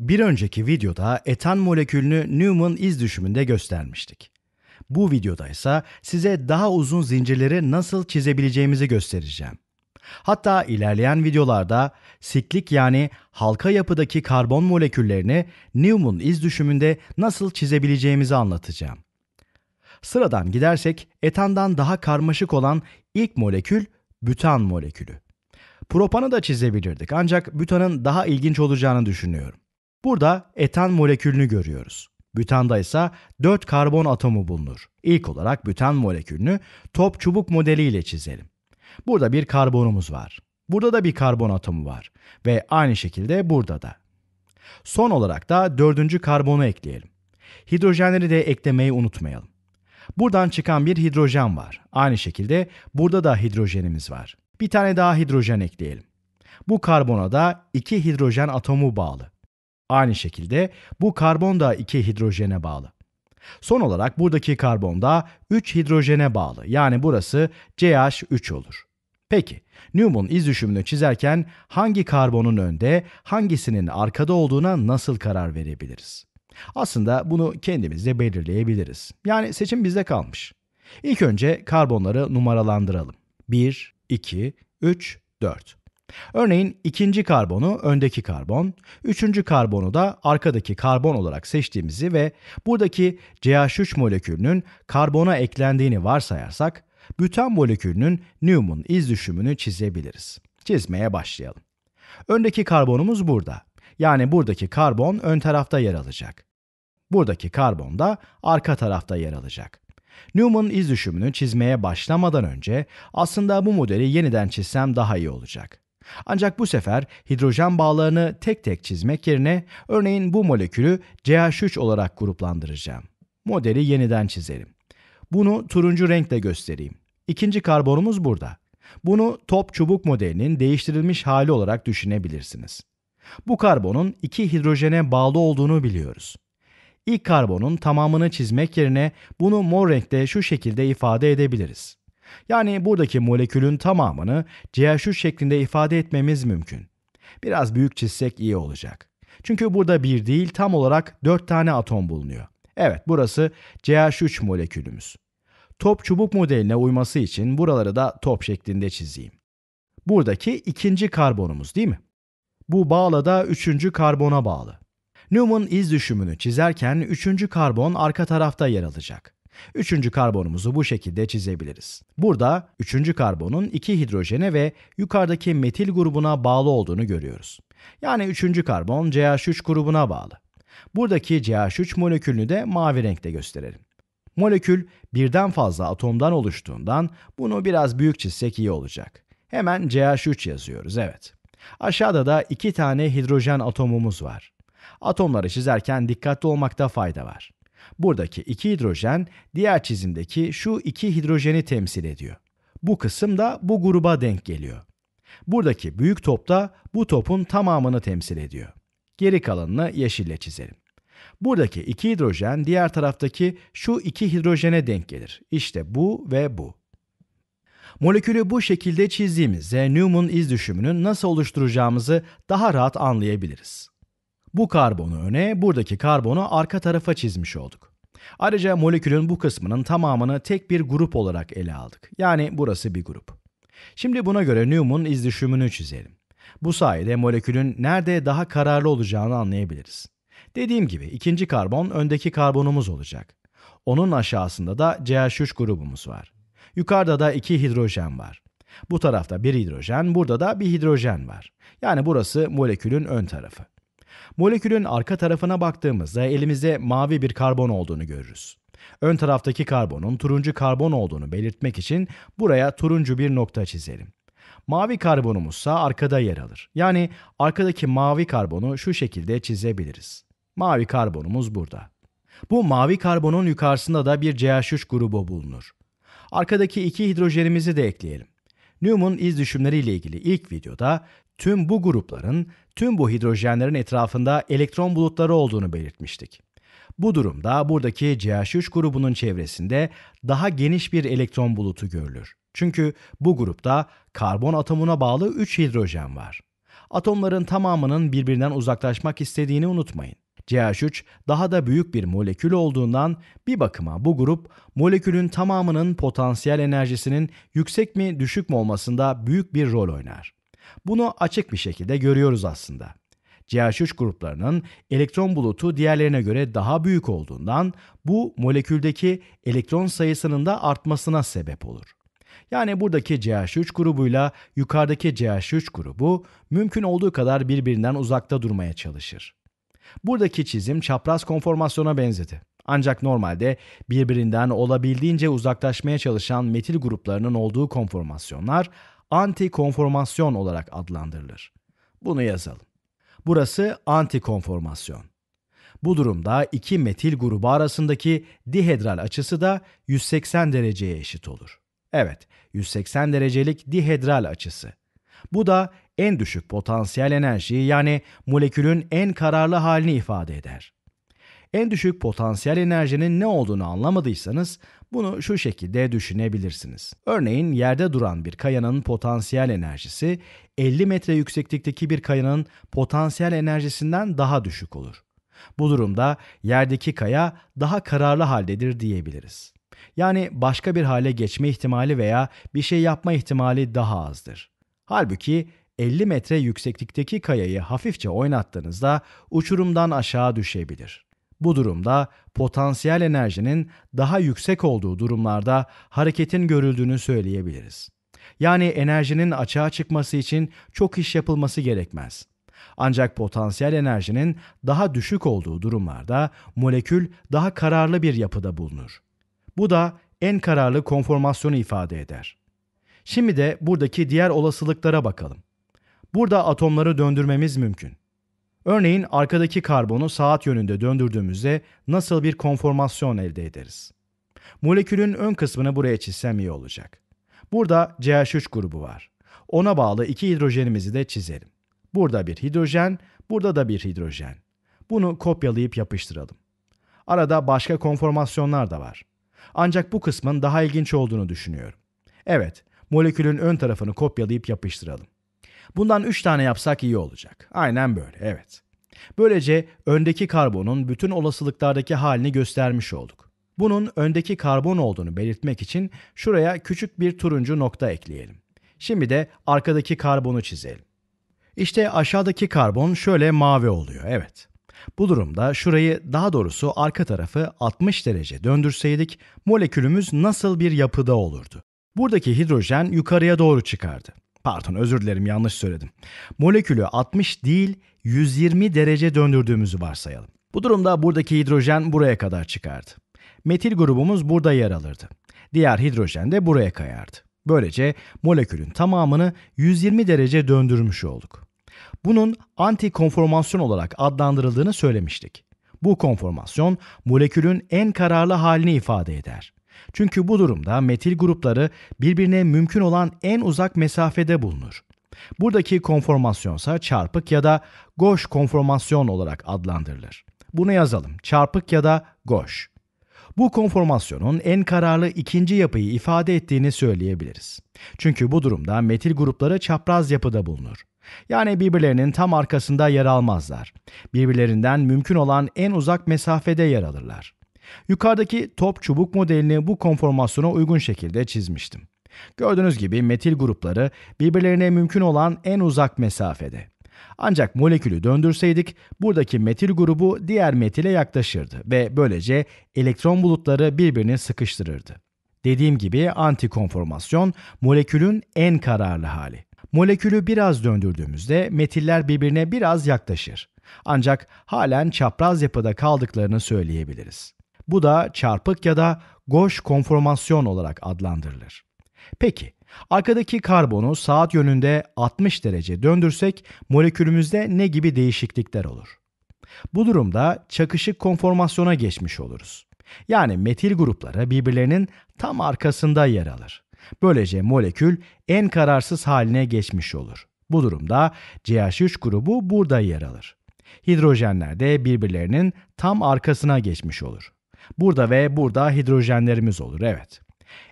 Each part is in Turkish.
Bir önceki videoda etan molekülünü Newman iz düşümünde göstermiştik. Bu videoda ise size daha uzun zincirleri nasıl çizebileceğimizi göstereceğim. Hatta ilerleyen videolarda siklik yani halka yapıdaki karbon moleküllerini Newman iz düşümünde nasıl çizebileceğimizi anlatacağım. Sıradan gidersek etandan daha karmaşık olan ilk molekül bütan molekülü. Propanı da çizebilirdik ancak bütanın daha ilginç olacağını düşünüyorum. Burada etan molekülünü görüyoruz. Bütanda ise 4 karbon atomu bulunur. İlk olarak bütan molekülünü top çubuk modeliyle çizelim. Burada bir karbonumuz var. Burada da bir karbon atomu var ve aynı şekilde burada da. Son olarak da dördüncü karbonu ekleyelim. Hidrojenleri de eklemeyi unutmayalım. Buradan çıkan bir hidrojen var. Aynı şekilde burada da hidrojenimiz var. Bir tane daha hidrojen ekleyelim. Bu karbona da iki hidrojen atomu bağlı. Aynı şekilde bu karbon da 2 hidrojene bağlı. Son olarak buradaki karbon da 3 hidrojene bağlı. Yani burası CH3 olur. Peki, Newman iz düşümünü çizerken hangi karbonun önde, hangisinin arkada olduğuna nasıl karar verebiliriz? Aslında bunu kendimiz de belirleyebiliriz. Yani seçim bizde kalmış. İlk önce karbonları numaralandıralım. 1, 2, 3, 4. Örneğin ikinci karbonu öndeki karbon, üçüncü karbonu da arkadaki karbon olarak seçtiğimizi ve buradaki CH3 molekülünün karbona eklendiğini varsayarsak, bütan molekülünün Newman iz düşümünü çizebiliriz. Çizmeye başlayalım. Öndeki karbonumuz burada. Yani buradaki karbon ön tarafta yer alacak. Buradaki karbon da arka tarafta yer alacak. Newman iz düşümünü çizmeye başlamadan önce aslında bu modeli yeniden çizsem daha iyi olacak. Ancak bu sefer hidrojen bağlarını tek tek çizmek yerine örneğin bu molekülü CH3 olarak gruplandıracağım. Modeli yeniden çizelim. Bunu turuncu renkle göstereyim. İkinci karbonumuz burada. Bunu top çubuk modelinin değiştirilmiş hali olarak düşünebilirsiniz. Bu karbonun iki hidrojene bağlı olduğunu biliyoruz. İlk karbonun tamamını çizmek yerine bunu mor renkte şu şekilde ifade edebiliriz. Yani buradaki molekülün tamamını CH3 şeklinde ifade etmemiz mümkün. Biraz büyük çizsek iyi olacak. Çünkü burada bir değil tam olarak 4 tane atom bulunuyor. Evet burası CH3 molekülümüz. Top çubuk modeline uyması için buraları da top şeklinde çizeyim. Buradaki ikinci karbonumuz değil mi? Bu bağla da üçüncü karbona bağlı. Newman iz düşümünü çizerken üçüncü karbon arka tarafta yer alacak. Üçüncü karbonumuzu bu şekilde çizebiliriz. Burada üçüncü karbonun iki hidrojene ve yukarıdaki metil grubuna bağlı olduğunu görüyoruz. Yani üçüncü karbon CH3 grubuna bağlı. Buradaki CH3 molekülünü de mavi renkte gösterelim. Molekül birden fazla atomdan oluştuğundan bunu biraz büyük çizsek iyi olacak. Hemen CH3 yazıyoruz, evet. Aşağıda da iki tane hidrojen atomumuz var. Atomları çizerken dikkatli olmakta fayda var. Buradaki iki hidrojen diğer çizimdeki şu iki hidrojeni temsil ediyor. Bu kısım da bu gruba denk geliyor. Buradaki büyük top da bu topun tamamını temsil ediyor. Geri kalanını yeşille çizelim. Buradaki iki hidrojen diğer taraftaki şu iki hidrojene denk gelir. İşte bu ve bu. Molekülü bu şekilde çizdiğimizde Newman iz düşümünün nasıl oluşturacağımızı daha rahat anlayabiliriz. Bu karbonu öne, buradaki karbonu arka tarafa çizmiş olduk. Ayrıca molekülün bu kısmının tamamını tek bir grup olarak ele aldık. Yani burası bir grup. Şimdi buna göre Newman izdüşümünü çizelim. Bu sayede molekülün nerede daha kararlı olacağını anlayabiliriz. Dediğim gibi ikinci karbon öndeki karbonumuz olacak. Onun aşağısında da CH3 grubumuz var. Yukarıda da iki hidrojen var. Bu tarafta bir hidrojen, burada da bir hidrojen var. Yani burası molekülün ön tarafı. Molekülün arka tarafına baktığımızda elimizde mavi bir karbon olduğunu görürüz. Ön taraftaki karbonun turuncu karbon olduğunu belirtmek için buraya turuncu bir nokta çizelim. Mavi karbonumuzsa arkada yer alır. Yani arkadaki mavi karbonu şu şekilde çizebiliriz. Mavi karbonumuz burada. Bu mavi karbonun yukarısında da bir CH3 grubu bulunur. Arkadaki iki hidrojenimizi de ekleyelim. Newman iz düşümleri ile ilgili ilk videoda tüm bu grupların tüm bu hidrojenlerin etrafında elektron bulutları olduğunu belirtmiştik. Bu durumda buradaki CH3 grubunun çevresinde daha geniş bir elektron bulutu görülür. Çünkü bu grupta karbon atomuna bağlı 3 hidrojen var. Atomların tamamının birbirinden uzaklaşmak istediğini unutmayın. CH3 daha da büyük bir molekül olduğundan bir bakıma bu grup molekülün tamamının potansiyel enerjisinin yüksek mi düşük mü olmasında büyük bir rol oynar. Bunu açık bir şekilde görüyoruz aslında. CH3 gruplarının elektron bulutu diğerlerine göre daha büyük olduğundan bu moleküldeki elektron sayısının da artmasına sebep olur. Yani buradaki CH3 grubuyla yukarıdaki CH3 grubu mümkün olduğu kadar birbirinden uzakta durmaya çalışır. Buradaki çizim çapraz konformasyona benzedi. Ancak normalde birbirinden olabildiğince uzaklaşmaya çalışan metil gruplarının olduğu konformasyonlar antikonformasyon olarak adlandırılır. Bunu yazalım. Burası antikonformasyon. Bu durumda iki metil grubu arasındaki dihedral açısı da 180 dereceye eşit olur. Evet, 180 derecelik dihedral açısı. Bu da en düşük potansiyel enerjiyi yani molekülün en kararlı halini ifade eder. En düşük potansiyel enerjinin ne olduğunu anlamadıysanız bunu şu şekilde düşünebilirsiniz. Örneğin yerde duran bir kayanın potansiyel enerjisi 50 metre yükseklikteki bir kayanın potansiyel enerjisinden daha düşük olur. Bu durumda yerdeki kaya daha kararlı haldedir diyebiliriz. Yani başka bir hale geçme ihtimali veya bir şey yapma ihtimali daha azdır. Halbuki 50 metre yükseklikteki kayayı hafifçe oynattığınızda uçurumdan aşağı düşebilir. Bu durumda potansiyel enerjinin daha yüksek olduğu durumlarda hareketin görüldüğünü söyleyebiliriz. Yani enerjinin açığa çıkması için çok iş yapılması gerekmez. Ancak potansiyel enerjinin daha düşük olduğu durumlarda molekül daha kararlı bir yapıda bulunur. Bu da en kararlı konformasyonu ifade eder. Şimdi de buradaki diğer olasılıklara bakalım. Burada atomları döndürmemiz mümkün. Örneğin arkadaki karbonu saat yönünde döndürdüğümüzde nasıl bir konformasyon elde ederiz? Molekülün ön kısmını buraya çizsem iyi olacak. Burada CH3 grubu var. Ona bağlı iki hidrojenimizi de çizelim. Burada bir hidrojen, burada da bir hidrojen. Bunu kopyalayıp yapıştıralım. Arada başka konformasyonlar da var. Ancak bu kısmın daha ilginç olduğunu düşünüyorum. Evet, molekülün ön tarafını kopyalayıp yapıştıralım. Bundan 3 tane yapsak iyi olacak. Aynen böyle, evet. Böylece öndeki karbonun bütün olasılıklardaki halini göstermiş olduk. Bunun öndeki karbon olduğunu belirtmek için şuraya küçük bir turuncu nokta ekleyelim. Şimdi de arkadaki karbonu çizelim. İşte aşağıdaki karbon şöyle mavi oluyor, evet. Bu durumda şurayı daha doğrusu arka tarafı 60 derece döndürseydik molekülümüz nasıl bir yapıda olurdu? Buradaki hidrojen yukarıya doğru çıkardı. Pardon özür dilerim yanlış söyledim. Molekülü 60 değil 120 derece döndürdüğümüzü varsayalım. Bu durumda buradaki hidrojen buraya kadar çıkardı. Metil grubumuz burada yer alırdı. Diğer hidrojen de buraya kayardı. Böylece molekülün tamamını 120 derece döndürmüş olduk. Bunun anti konformasyon olarak adlandırıldığını söylemiştik. Bu konformasyon molekülün en kararlı halini ifade eder. Çünkü bu durumda metil grupları birbirine mümkün olan en uzak mesafede bulunur. Buradaki konformasyonsa çarpık ya da goş konformasyon olarak adlandırılır. Bunu yazalım. Çarpık ya da goş. Bu konformasyonun en kararlı ikinci yapıyı ifade ettiğini söyleyebiliriz. Çünkü bu durumda metil grupları çapraz yapıda bulunur. Yani birbirlerinin tam arkasında yer almazlar. Birbirlerinden mümkün olan en uzak mesafede yer alırlar. Yukarıdaki top çubuk modelini bu konformasyona uygun şekilde çizmiştim. Gördüğünüz gibi metil grupları birbirlerine mümkün olan en uzak mesafede. Ancak molekülü döndürseydik buradaki metil grubu diğer metile yaklaşırdı ve böylece elektron bulutları birbirini sıkıştırırdı. Dediğim gibi antikonformasyon molekülün en kararlı hali. Molekülü biraz döndürdüğümüzde metiller birbirine biraz yaklaşır. Ancak halen çapraz yapıda kaldıklarını söyleyebiliriz. Bu da çarpık ya da goş konformasyon olarak adlandırılır. Peki, arkadaki karbonu saat yönünde 60 derece döndürsek molekülümüzde ne gibi değişiklikler olur? Bu durumda çakışık konformasyona geçmiş oluruz. Yani metil grupları birbirlerinin tam arkasında yer alır. Böylece molekül en kararsız haline geçmiş olur. Bu durumda CH3 grubu burada yer alır. Hidrojenler de birbirlerinin tam arkasına geçmiş olur. Burada ve burada hidrojenlerimiz olur evet.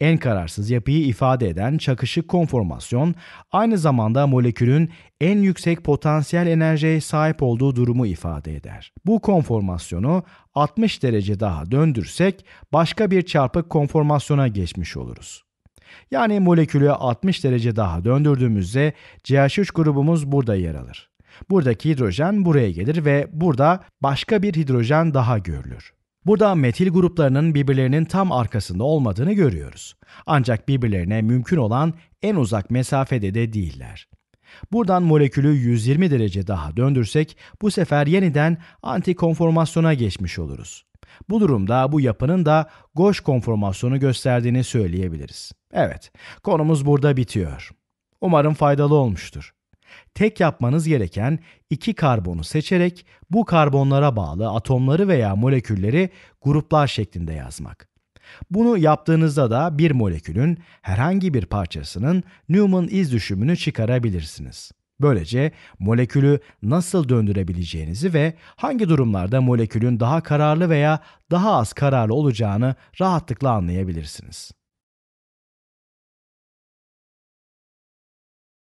En kararsız yapıyı ifade eden çakışık konformasyon aynı zamanda molekülün en yüksek potansiyel enerjiye sahip olduğu durumu ifade eder. Bu konformasyonu 60 derece daha döndürsek başka bir çarpık konformasyona geçmiş oluruz. Yani molekülü 60 derece daha döndürdüğümüzde CH3 grubumuz burada yer alır. Buradaki hidrojen buraya gelir ve burada başka bir hidrojen daha görülür. Burada metil gruplarının birbirlerinin tam arkasında olmadığını görüyoruz. Ancak birbirlerine mümkün olan en uzak mesafede de değiller. Buradan molekülü 120 derece daha döndürsek bu sefer yeniden antikonformasyona geçmiş oluruz. Bu durumda bu yapının da Gauche konformasyonu gösterdiğini söyleyebiliriz. Evet, konumuz burada bitiyor. Umarım faydalı olmuştur. Tek yapmanız gereken iki karbonu seçerek bu karbonlara bağlı atomları veya molekülleri gruplar şeklinde yazmak. Bunu yaptığınızda da bir molekülün herhangi bir parçasının Newman iz düşümünü çıkarabilirsiniz. Böylece molekülü nasıl döndürebileceğinizi ve hangi durumlarda molekülün daha kararlı veya daha az kararlı olacağını rahatlıkla anlayabilirsiniz.